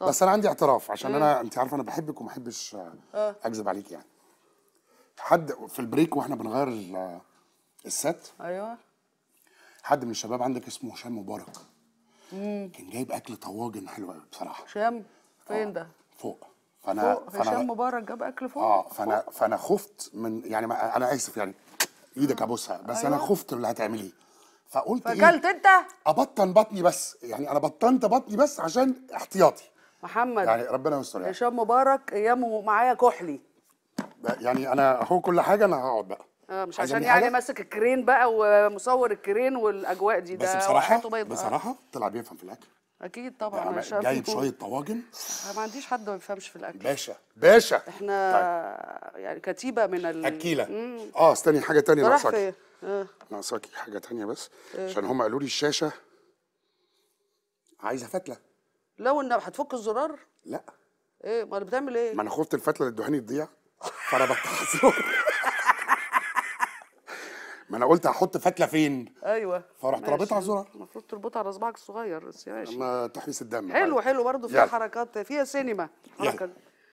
أوه. بس انا عندي اعتراف عشان مم. انا انت عارفه انا بحبك وما احبش آه. اكذب عليك يعني حد في البريك واحنا بنغير الست ايوه حد من الشباب عندك اسمه هشام مبارك مم. كان جايب اكل طواجن حلو قوي بصراحه هشام فين آه، ده فوق فانا فوق فأنا هشام مبارك جاب اكل فوق اه فانا فوق. فانا خفت من يعني ما انا اسف يعني ايدك ابوسها بس أيوة. انا خفت من اللي هتعمليه فقلت فكلت إيه؟ انت ابطن بطني بس يعني انا بطنت بطني بس عشان احتياطي محمد يعني ربنا يستر يعني هشام مبارك ايامه معايا كحلي يعني انا اهو كل حاجه انا هقعد بقى آه مش عشان يعني ماسك الكرين بقى ومصور الكرين والاجواء دي بس ده بصراحه آه. بصراحه طلع بيفهم في الاكل اكيد طبعا يعني انا جايب شويه طواجن انا ما عنديش حد ما بيفهمش في الاكل باشا باشا احنا طيب. يعني كتيبه من ال... اكيله اه استني حاجه ثانيه ناقصاكي اه ناقصاكي حاجه ثانيه بس إيه؟ عشان هم قالوا لي الشاشه عايزه فتله لو ان هتفك الزرار لا ايه ما بتعمل ايه ما انا خفت الفتله الدهان تضيع فانا بتحذر ما انا قلت هحط فتله فين ايوه فرحت رابطها على الزرار المفروض تربطها على صباعك الصغير بس ماشي اما تحبس الدم حلو حلو برضه فيها حركات فيها سينما حركه